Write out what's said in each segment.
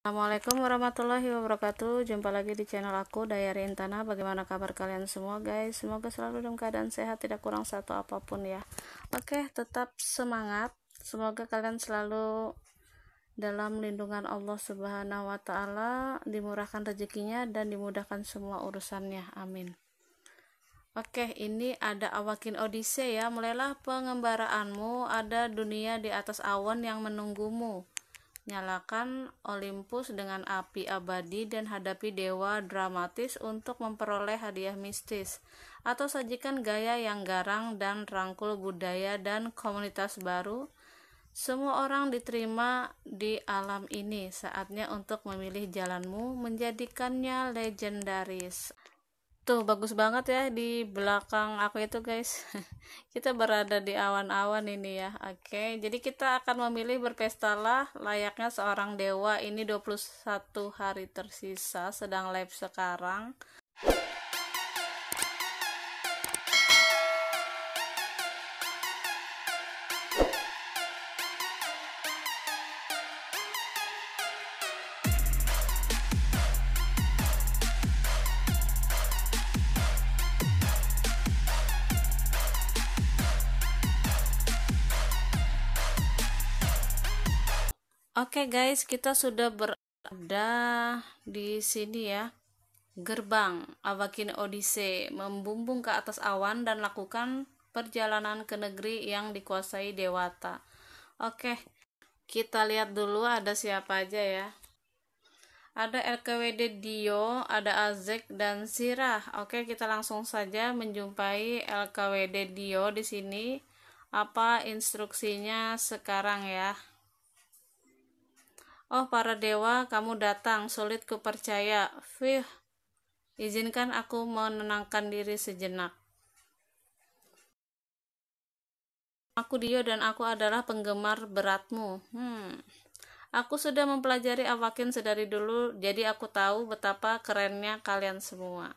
Assalamualaikum warahmatullahi wabarakatuh Jumpa lagi di channel aku Dayari Intana Bagaimana kabar kalian semua guys Semoga selalu dalam keadaan sehat Tidak kurang satu apapun ya Oke tetap semangat Semoga kalian selalu dalam lindungan Allah subhanahu wa ta'ala Dimurahkan rezekinya dan dimudahkan semua urusannya Amin Oke, ini ada awakin Odise ya. Mulailah pengembaraanmu, ada dunia di atas awan yang menunggumu Nyalakan Olympus dengan api abadi dan hadapi dewa dramatis untuk memperoleh hadiah mistis, atau sajikan gaya yang garang dan rangkul budaya dan komunitas baru. Semua orang diterima di alam ini. Saatnya untuk memilih jalanmu, menjadikannya legendaris tuh gitu, bagus banget ya di belakang aku itu guys kita berada di awan-awan ini ya oke okay, jadi kita akan memilih berpesta lah layaknya seorang dewa ini 21 hari tersisa sedang live sekarang Oke okay guys, kita sudah berada di sini ya. Gerbang awakin Odise membumbung ke atas awan dan lakukan perjalanan ke negeri yang dikuasai Dewata. Oke, okay, kita lihat dulu ada siapa aja ya. Ada LKWD Dio, ada Azek dan Sirah. Oke, okay, kita langsung saja menjumpai LKWD Dio di sini. Apa instruksinya sekarang ya? Oh para dewa, kamu datang, sulit kupercaya. Fih, izinkan aku menenangkan diri sejenak. Aku Dio dan aku adalah penggemar beratmu. Hmm. Aku sudah mempelajari Awakin sedari dulu, jadi aku tahu betapa kerennya kalian semua.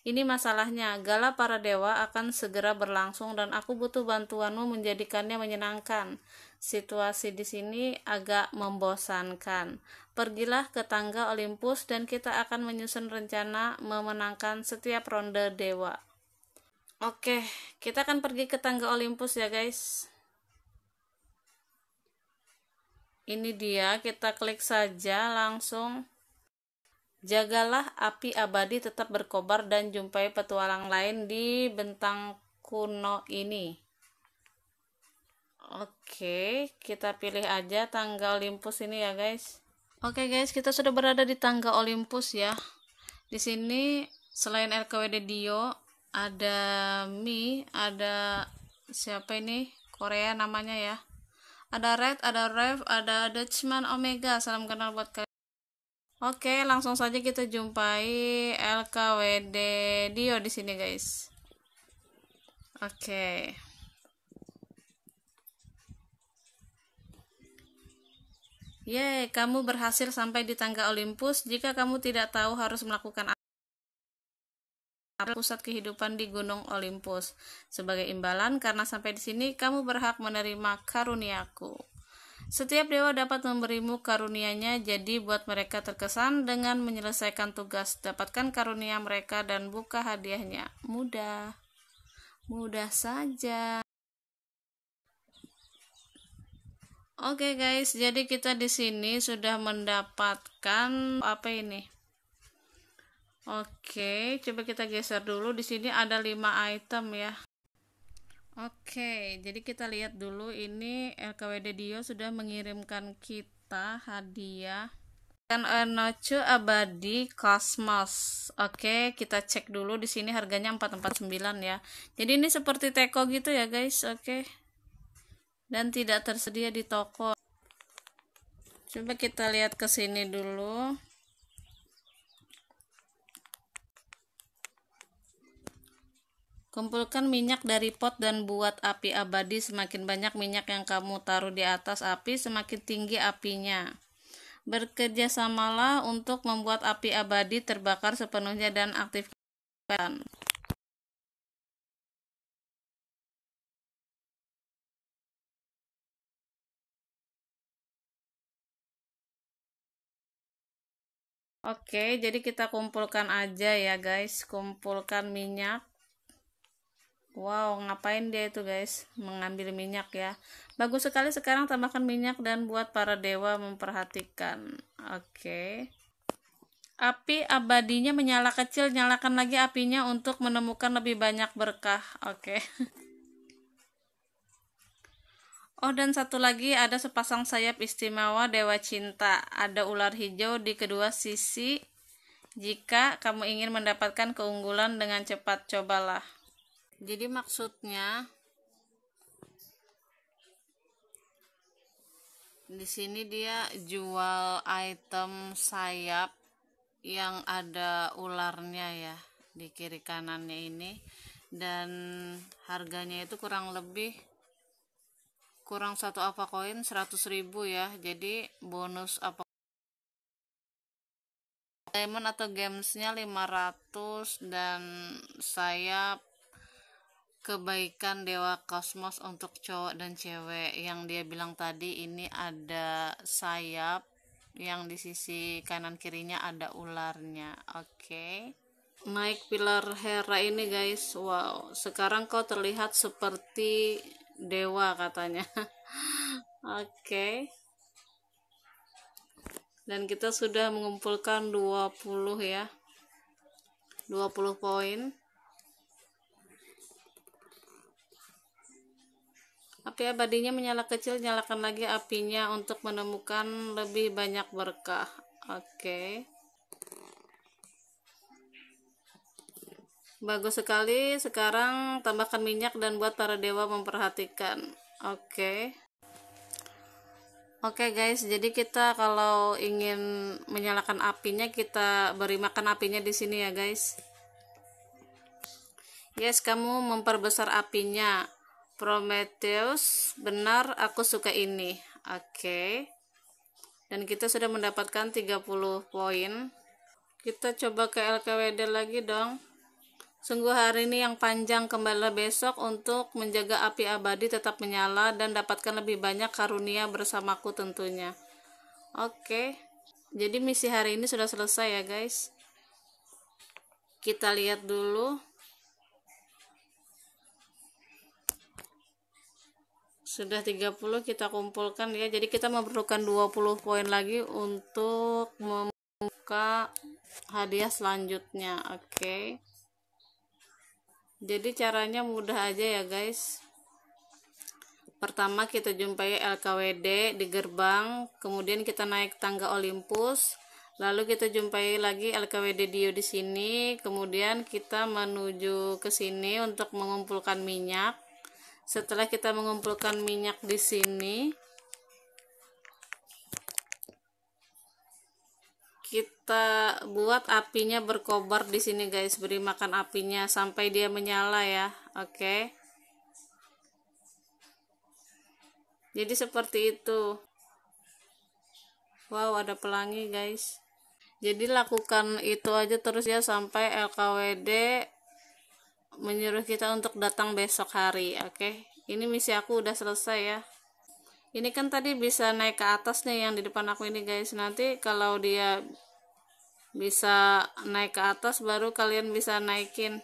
Ini masalahnya, gala para dewa akan segera berlangsung dan aku butuh bantuanmu menjadikannya menyenangkan. Situasi di sini agak membosankan. Pergilah ke tangga Olympus dan kita akan menyusun rencana memenangkan setiap ronde dewa. Oke, kita akan pergi ke tangga Olympus ya guys. Ini dia, kita klik saja langsung. Jagalah api abadi tetap berkobar dan jumpai petualang lain di bentang kuno ini. Oke, kita pilih aja tangga Olympus ini ya, guys. Oke, guys, kita sudah berada di tangga Olympus ya. Di sini selain RKWD Dio, ada Mi, ada siapa ini? Korea namanya ya. Ada Red, ada Rev, ada Dutchman Omega. Salam kenal buat kalian. Oke, langsung saja kita jumpai LKWD Dio di sini, guys. Oke. Okay. Yeay, kamu berhasil sampai di tangga Olympus jika kamu tidak tahu harus melakukan apa pusat kehidupan di Gunung Olympus. Sebagai imbalan, karena sampai di sini, kamu berhak menerima karuniaku. Setiap dewa dapat memberimu karunianya, jadi buat mereka terkesan dengan menyelesaikan tugas. Dapatkan karunia mereka dan buka hadiahnya. Mudah. Mudah saja. Oke okay guys, jadi kita di sini sudah mendapatkan apa ini? Oke, okay, coba kita geser dulu. Di sini ada 5 item ya. Oke, okay, jadi kita lihat dulu ini LKWD Dio sudah mengirimkan kita hadiah dan Enocho Abadi Cosmos. Oke, kita cek dulu di sini harganya 449 ya. Jadi ini seperti teko gitu ya guys. Oke dan tidak tersedia di toko. Coba kita lihat ke sini dulu. Kumpulkan minyak dari pot dan buat api abadi. Semakin banyak minyak yang kamu taruh di atas api, semakin tinggi apinya. bekerja samalah untuk membuat api abadi terbakar sepenuhnya dan aktifkan. Oke, jadi kita kumpulkan aja ya guys, kumpulkan minyak. Wow, ngapain dia itu guys, mengambil minyak ya. Bagus sekali sekarang tambahkan minyak dan buat para dewa memperhatikan. Oke. Api abadinya menyala kecil, nyalakan lagi apinya untuk menemukan lebih banyak berkah. Oke. Oh dan satu lagi ada sepasang sayap istimewa dewa cinta. Ada ular hijau di kedua sisi. Jika kamu ingin mendapatkan keunggulan dengan cepat, cobalah. Jadi maksudnya di sini dia jual item sayap yang ada ularnya ya di kiri kanannya ini dan harganya itu kurang lebih kurang satu apa koin seratus ribu ya jadi bonus apa diamond atau gamesnya lima ratus dan saya kebaikan dewa kosmos untuk cowok dan cewek yang dia bilang tadi ini ada sayap yang di sisi kanan kirinya ada ularnya oke okay naik pilar Hera ini guys wow sekarang kau terlihat seperti dewa katanya oke okay. dan kita sudah mengumpulkan 20 ya 20 poin api abadinya menyala kecil nyalakan lagi apinya untuk menemukan lebih banyak berkah oke okay. Bagus sekali. Sekarang tambahkan minyak dan buat para dewa memperhatikan. Oke. Okay. Oke okay guys, jadi kita kalau ingin menyalakan apinya kita beri makan apinya di sini ya guys. Yes, kamu memperbesar apinya. Prometheus, benar aku suka ini. Oke. Okay. Dan kita sudah mendapatkan 30 poin. Kita coba ke LKWD lagi dong. Sungguh hari ini yang panjang kembali besok untuk menjaga api abadi tetap menyala dan dapatkan lebih banyak karunia bersamaku tentunya. Oke, jadi misi hari ini sudah selesai ya guys. Kita lihat dulu. Sudah 30 kita kumpulkan ya. Jadi kita memerlukan 20 poin lagi untuk membuka hadiah selanjutnya. Oke. Okay jadi caranya mudah aja ya guys pertama kita jumpai LKWD di gerbang kemudian kita naik tangga Olympus lalu kita jumpai lagi LKWD Dio di sini kemudian kita menuju ke sini untuk mengumpulkan minyak setelah kita mengumpulkan minyak di sini kita buat apinya berkobar di sini guys beri makan apinya sampai dia menyala ya oke okay. jadi seperti itu wow ada pelangi guys jadi lakukan itu aja terus ya sampai LKWD menyuruh kita untuk datang besok hari oke okay? ini misi aku udah selesai ya ini kan tadi bisa naik ke atas nih yang di depan aku ini guys nanti kalau dia bisa naik ke atas baru kalian bisa naikin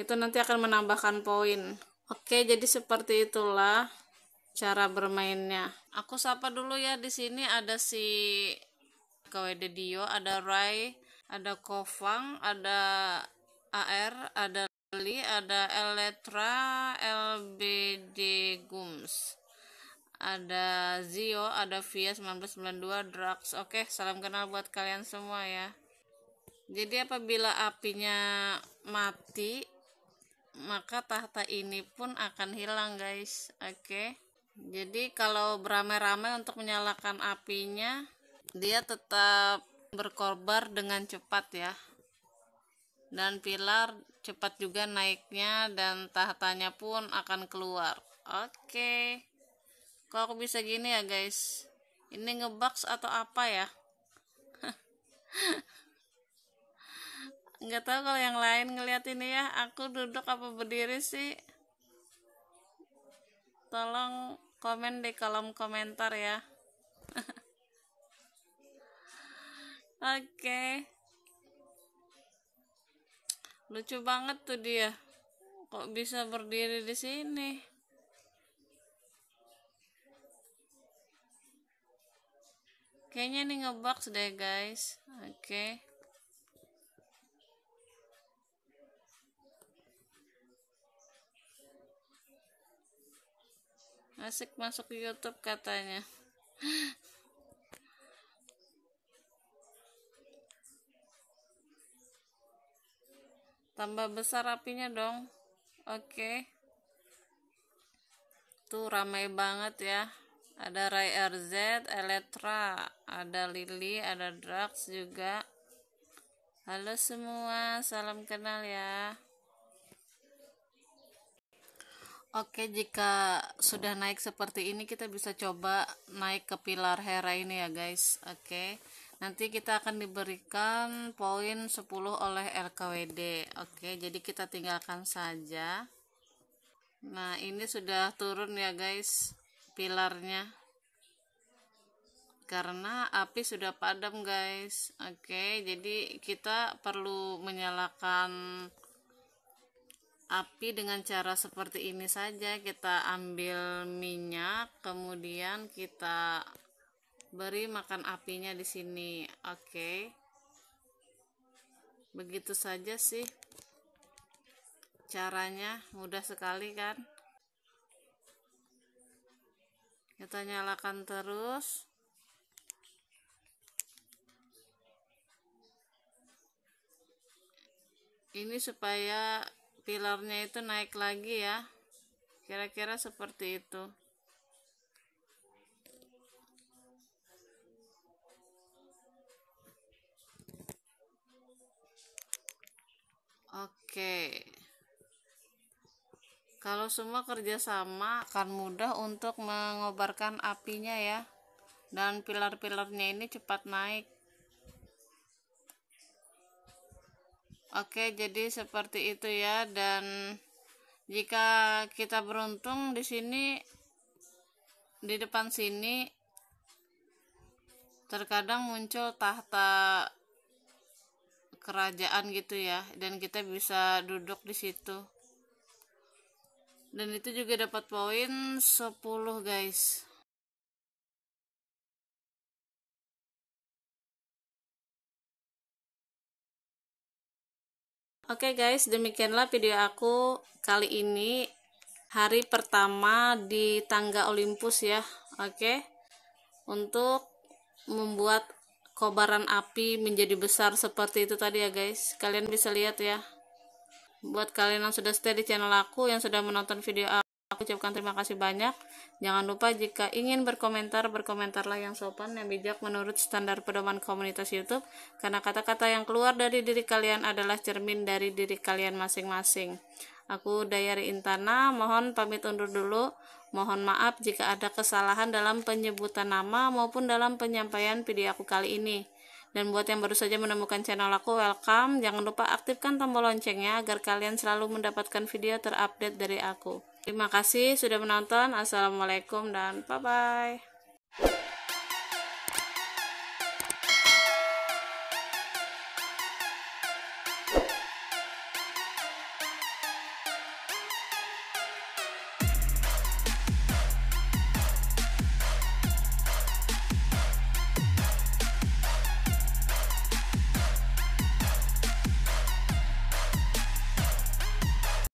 itu nanti akan menambahkan poin oke jadi seperti itulah cara bermainnya aku sapa dulu ya di sini ada si KWD Dio ada Rai ada Kofang ada AR ada Li ada Eletra LBD Gums ada Zio, ada Via 1992 Drugs. Oke, salam kenal buat kalian semua ya. Jadi apabila apinya mati, maka tahta ini pun akan hilang, guys. Oke. Jadi kalau beramai-ramai untuk menyalakan apinya, dia tetap berkobar dengan cepat ya. Dan pilar cepat juga naiknya dan tahtanya pun akan keluar. Oke kalau aku bisa gini ya guys ini ngebox atau apa ya nggak tahu kalau yang lain ngeliat ini ya aku duduk apa berdiri sih tolong komen di kolom komentar ya oke okay. lucu banget tuh dia kok bisa berdiri di sini kayaknya ini ngebox deh guys oke okay. asik masuk YouTube katanya tambah besar apinya dong oke okay. tuh ramai banget ya ada Ray RZ, Eletra, ada Lily, ada Drax juga. Halo semua, salam kenal ya. Oke, jika sudah naik seperti ini kita bisa coba naik ke pilar Hera ini ya, guys. Oke. Nanti kita akan diberikan poin 10 oleh LKWD. Oke, jadi kita tinggalkan saja. Nah, ini sudah turun ya, guys pilarnya karena api sudah padam guys oke okay, jadi kita perlu menyalakan api dengan cara seperti ini saja kita ambil minyak kemudian kita beri makan apinya di sini oke okay. begitu saja sih caranya mudah sekali kan kita ya nyalakan terus ini supaya pilarnya itu naik lagi ya kira-kira seperti itu oke kalau semua kerjasama akan mudah untuk mengobarkan apinya ya. Dan pilar-pilarnya ini cepat naik. Oke, jadi seperti itu ya dan jika kita beruntung di sini di depan sini terkadang muncul tahta kerajaan gitu ya dan kita bisa duduk di situ dan itu juga dapat poin 10 guys Oke okay guys, demikianlah video aku kali ini hari pertama di tangga Olympus ya. Oke. Okay? Untuk membuat kobaran api menjadi besar seperti itu tadi ya guys. Kalian bisa lihat ya. Buat kalian yang sudah stay di channel aku, yang sudah menonton video aku, ucapkan terima kasih banyak. Jangan lupa jika ingin berkomentar, berkomentarlah yang sopan, yang bijak menurut standar pedoman komunitas YouTube. Karena kata-kata yang keluar dari diri kalian adalah cermin dari diri kalian masing-masing. Aku Dayari Intana, mohon pamit undur dulu. Mohon maaf jika ada kesalahan dalam penyebutan nama maupun dalam penyampaian video aku kali ini. Dan buat yang baru saja menemukan channel aku, welcome. Jangan lupa aktifkan tombol loncengnya agar kalian selalu mendapatkan video terupdate dari aku. Terima kasih sudah menonton. Assalamualaikum dan bye-bye.